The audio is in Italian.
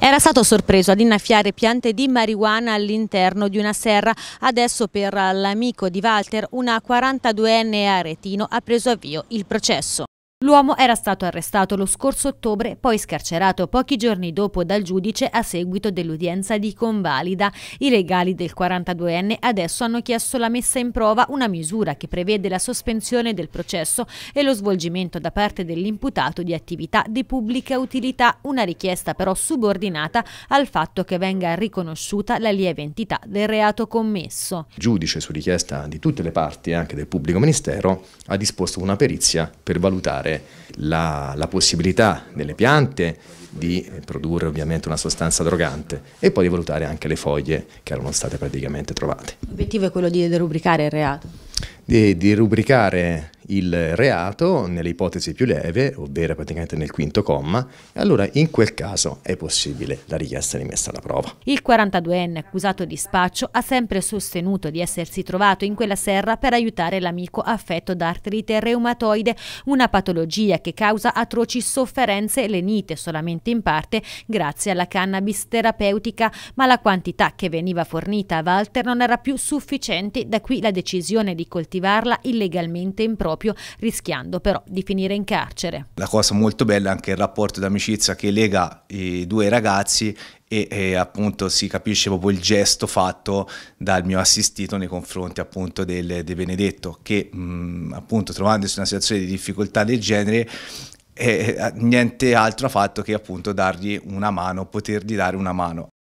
Era stato sorpreso ad innaffiare piante di marijuana all'interno di una serra. Adesso per l'amico di Walter, una 42enne aretino, ha preso avvio il processo. L'uomo era stato arrestato lo scorso ottobre, poi scarcerato pochi giorni dopo dal giudice a seguito dell'udienza di convalida. I legali del 42enne adesso hanno chiesto la messa in prova, una misura che prevede la sospensione del processo e lo svolgimento da parte dell'imputato di attività di pubblica utilità, una richiesta però subordinata al fatto che venga riconosciuta la lieve entità del reato commesso. Il giudice, su richiesta di tutte le parti, anche del pubblico ministero, ha disposto una perizia per valutare valutare la, la possibilità delle piante di produrre ovviamente una sostanza drogante e poi di valutare anche le foglie che erano state praticamente trovate. L'obiettivo è quello di derubricare il reato? Di, di rubricare il reato nelle ipotesi più leve, ovvero praticamente nel quinto comma, allora in quel caso è possibile la richiesta di messa alla prova. Il 42enne accusato di spaccio ha sempre sostenuto di essersi trovato in quella serra per aiutare l'amico affetto da artrite reumatoide, una patologia che causa atroci sofferenze lenite solamente in parte grazie alla cannabis terapeutica, ma la quantità che veniva fornita a Walter non era più sufficiente, da qui la decisione di coltivarla illegalmente in proprio proprio, rischiando però di finire in carcere. La cosa molto bella è anche il rapporto d'amicizia che lega i due ragazzi e, e, appunto si capisce proprio il gesto fatto dal mio assistito nei confronti appunto del De Benedetto che mh, mm, appunto trovandosi in una situazione di difficoltà del genere eh, eh, niente altro ha fatto che appunto dargli una mano, potergli dare una mano.